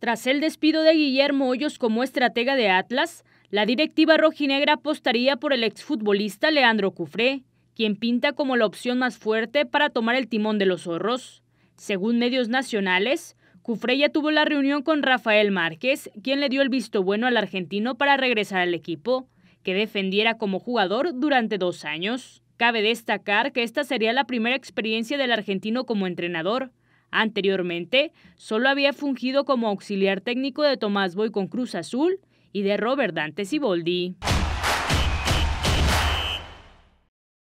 Tras el despido de Guillermo Hoyos como estratega de Atlas, la directiva rojinegra apostaría por el exfutbolista Leandro Cufré, quien pinta como la opción más fuerte para tomar el timón de los zorros. Según medios nacionales, Cufré ya tuvo la reunión con Rafael Márquez, quien le dio el visto bueno al argentino para regresar al equipo, que defendiera como jugador durante dos años. Cabe destacar que esta sería la primera experiencia del argentino como entrenador, Anteriormente, solo había fungido como auxiliar técnico de Tomás Boy con Cruz Azul y de Robert Dante Siboldi.